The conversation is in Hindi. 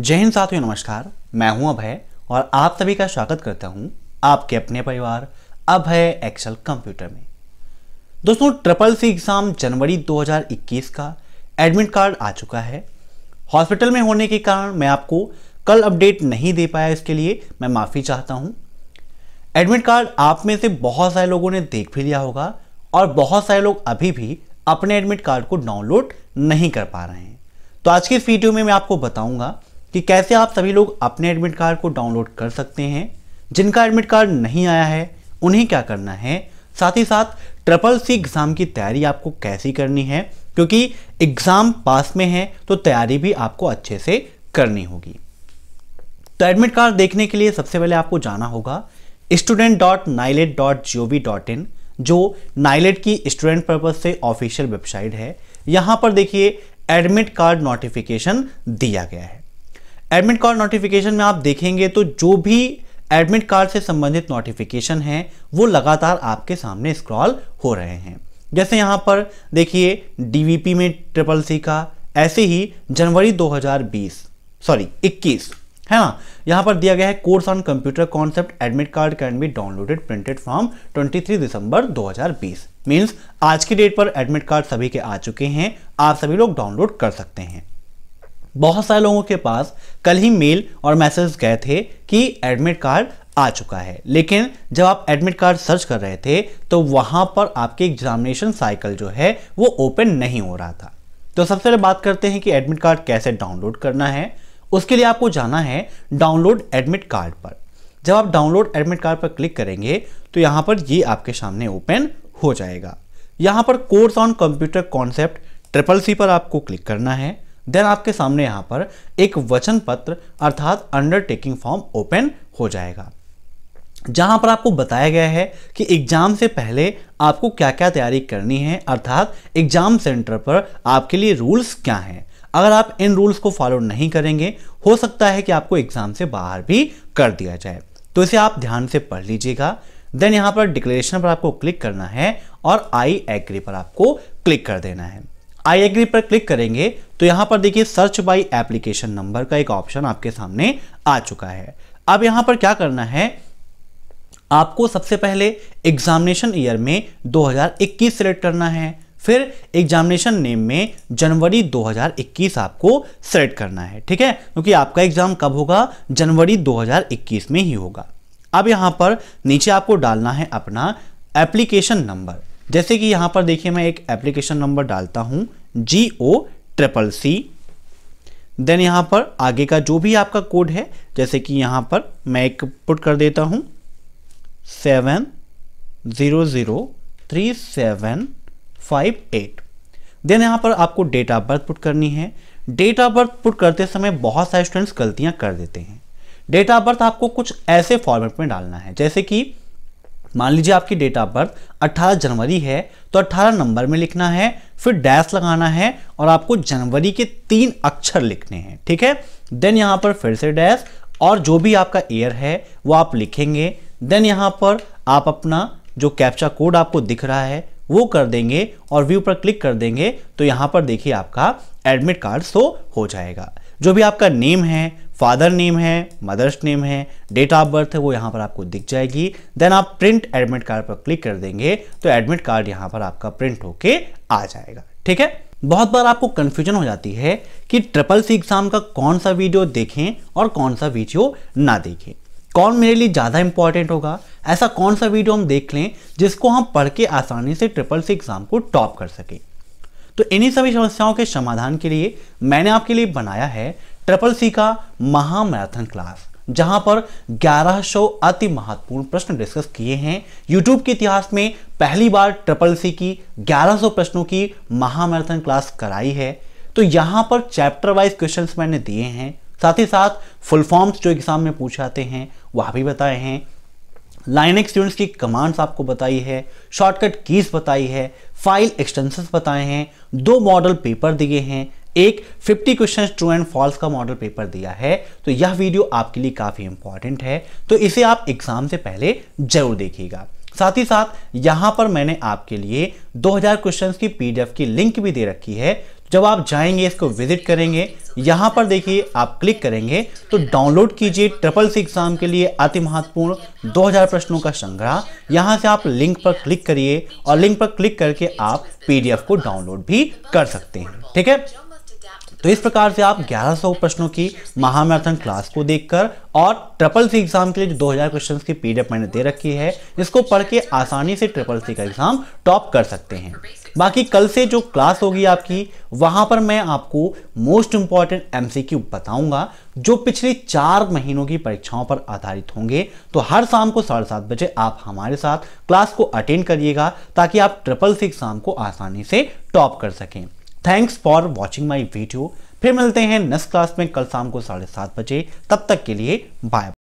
जय हिंद साथियों नमस्कार मैं हूं अभय और आप सभी का स्वागत करता हूं आपके अपने परिवार अभय एक्सेल कंप्यूटर में दोस्तों ट्रिपल सी एग्ज़ाम जनवरी 2021 का एडमिट कार्ड आ चुका है हॉस्पिटल में होने के कारण मैं आपको कल अपडेट नहीं दे पाया इसके लिए मैं माफ़ी चाहता हूं एडमिट कार्ड आप में से बहुत सारे लोगों ने देख भी लिया होगा और बहुत सारे लोग अभी भी अपने एडमिट कार्ड को डाउनलोड नहीं कर पा रहे हैं तो आज की इस वीडियो में मैं आपको बताऊंगा कि कैसे आप सभी लोग अपने एडमिट कार्ड को डाउनलोड कर सकते हैं जिनका एडमिट कार्ड नहीं आया है उन्हें क्या करना है साथ ही साथ ट्रिपल सी एग्ज़ाम की तैयारी आपको कैसी करनी है क्योंकि एग्ज़ाम पास में है तो तैयारी भी आपको अच्छे से करनी होगी तो एडमिट कार्ड देखने के लिए सबसे पहले आपको जाना होगा student dot NIELIT dot G O V dot in जो नाइलेट की स्टूडेंट पर्पज से ऑफिशियल वेबसाइट है यहाँ पर देखिए एडमिट कार्ड नोटिफिकेशन दिया गया है एडमिट कार्ड नोटिफिकेशन में आप देखेंगे तो जो भी एडमिट कार्ड से संबंधित नोटिफिकेशन है वो लगातार आपके सामने स्क्रॉल हो रहे हैं जैसे यहाँ पर देखिए डीवीपी में ट्रिपल सी का ऐसे ही जनवरी 2020 सॉरी 21 है ना यहाँ पर दिया गया है course on computer concept admit card can be downloaded printed from 23 December 2020 means आज की डेट पर एडमिट कार्ड सभी के आ चुके हैं आप सभी लोग डाउनलोड कर सकते हैं बहुत सारे लोगों के पास कल ही मेल और मैसेज गए थे कि एडमिट कार्ड आ चुका है लेकिन जब आप एडमिट कार्ड सर्च कर रहे थे तो वहाँ पर आपकी एग्जामिनेशन साइकिल जो है वो ओपन नहीं हो रहा था तो सबसे पहले बात करते हैं कि एडमिट कार्ड कैसे डाउनलोड करना है उसके लिए आपको जाना है डाउनलोड एडमिट कार्ड पर जब आप डाउनलोड एडमिट कार्ड पर क्लिक करेंगे तो यहाँ पर ये आपके सामने ओपन हो जाएगा यहाँ पर course on computer concept triple C पर आपको क्लिक करना है देन आपके सामने यहाँ पर एक वचन पत्र अर्थात अंडरटेकिंग फॉर्म ओपन हो जाएगा जहां पर आपको बताया गया है कि एग्जाम से पहले आपको क्या क्या तैयारी करनी है अर्थात एग्जाम सेंटर पर आपके लिए रूल्स क्या हैं अगर आप इन रूल्स को फॉलो नहीं करेंगे हो सकता है कि आपको एग्जाम से बाहर भी कर दिया जाए तो इसे आप ध्यान से पढ़ लीजिएगा देन यहां पर डिक्लेरेशन पर आपको क्लिक करना है और आई एग्री पर आपको क्लिक कर देना है आई एग्री पर क्लिक करेंगे तो यहां पर देखिए सर्च बाय एप्लीकेशन नंबर का एक ऑप्शन आपके सामने आ चुका है अब यहां पर क्या करना है आपको सबसे पहले एग्जामिनेशन ईयर में 2021 सिलेक्ट करना है फिर एग्जामिनेशन नेम में जनवरी 2021 आपको सेलेक्ट करना है ठीक है क्योंकि आपका एग्जाम कब होगा जनवरी 2021 में ही होगा अब यहां पर नीचे आपको डालना है अपना एप्लीकेशन नंबर जैसे कि यहां पर देखिए मैं एक एप्लीकेशन नंबर डालता हूं जी ओ ट्रिपल सी देन यहां पर आगे का जो भी आपका कोड है जैसे कि यहां पर मैं एक पुट कर देता हूं seven zero zero three seven five eight then यहां पर आपको डेट ऑफ बर्थ पुट करनी है डेट ऑफ बर्थ पुट करते समय बहुत सारे स्टूडेंट्स गलतियां कर देते हैं डेट ऑफ बर्थ आपको कुछ ऐसे फॉर्मेट में डालना है जैसे कि मान लीजिए आपकी डेट ऑफ बर्थ 18 जनवरी है तो 18 नंबर में लिखना है फिर डैश लगाना है और आपको जनवरी के तीन अक्षर लिखने हैं ठीक है देन यहाँ पर फिर से डैश और जो भी आपका ईयर है वो आप लिखेंगे देन यहाँ पर आप अपना जो कैप्चा कोड आपको दिख रहा है वो कर देंगे और व्यू पर क्लिक कर देंगे तो यहाँ पर देखिए आपका एडमिट कार्ड शो हो जाएगा जो भी आपका नेम है फादर नेम है मदर्स नेम है डेट ऑफ बर्थ है वो यहाँ पर आपको दिख जाएगी देन आप प्रिंट एडमिट कार्ड पर क्लिक कर देंगे तो एडमिट कार्ड यहाँ पर आपका प्रिंट होके आ जाएगा ठीक है बहुत बार आपको कन्फ्यूजन हो जाती है कि ट्रिपल सी एग्जाम का कौन सा वीडियो देखें और कौन सा वीडियो ना देखें कौन मेरे लिए ज़्यादा इंपॉर्टेंट होगा ऐसा कौन सा वीडियो हम देख लें जिसको हम पढ़ के आसानी से ट्रिपल सी एग्ज़ाम को टॉप कर सकें तो इन्हीं सभी समस्याओं के समाधान के लिए मैंने आपके लिए बनाया है ट्रिपल सी का महामैराथन क्लास जहां पर 1100 अति महत्वपूर्ण प्रश्न डिस्कस किए हैं यूट्यूब के इतिहास में पहली बार ट्रिपल सी की 1100 प्रश्नों की महामैराथन क्लास कराई है तो यहां पर चैप्टर वाइज क्वेश्चन मैंने दिए हैं साथ ही साथ फुल फॉर्म्स जो एग्जाम में पूछे जाते हैं वह भी बताए हैं लाइनिक स्टूडेंट्स की कमांड्स आपको बताई है शॉर्टकट कीज बताई है फाइल एक्सटेंशंस बताए हैं दो मॉडल पेपर दिए हैं एक 50 क्वेश्चन ट्रू एंड फॉल्स का मॉडल पेपर दिया है तो यह वीडियो आपके लिए काफ़ी इंपॉर्टेंट है तो इसे आप एग्जाम से पहले जरूर देखिएगा साथ ही साथ यहां पर मैंने आपके लिए 2000 क्वेश्चंस की पीडीएफ की लिंक भी दे रखी है जब आप जाएंगे इसको विजिट करेंगे यहां पर देखिए आप क्लिक करेंगे तो डाउनलोड कीजिए ट्रिपल सी एग्जाम के लिए अति महत्वपूर्ण 2000 प्रश्नों का संग्रह यहां से आप लिंक पर क्लिक करिए और लिंक पर क्लिक करके आप पीडीएफ को डाउनलोड भी कर सकते हैं ठीक है तो इस प्रकार से आप 1100 प्रश्नों की महामैराथन क्लास को देखकर और ट्रिपल सी एग्जाम के लिए जो 2000 क्वेश्चन की पीडीएफ मैंने दे रखी है इसको पढ़ के आसानी से ट्रिपल सी का एग्जाम टॉप कर सकते हैं बाकी कल से जो क्लास होगी आपकी वहां पर मैं आपको मोस्ट इंपॉर्टेंट एम बताऊंगा जो पिछले चार महीनों की परीक्षाओं पर आधारित होंगे तो हर शाम को साढ़े सात बजे आप हमारे साथ क्लास को अटेंड करिएगा ताकि आप ट्रिपल सी एग्जाम को आसानी से टॉप कर सकें thanks for watching my video फिर मिलते हैं नेक्स्ट क्लास में कल शाम को साढ़े सात बजे तब तक के लिए बाय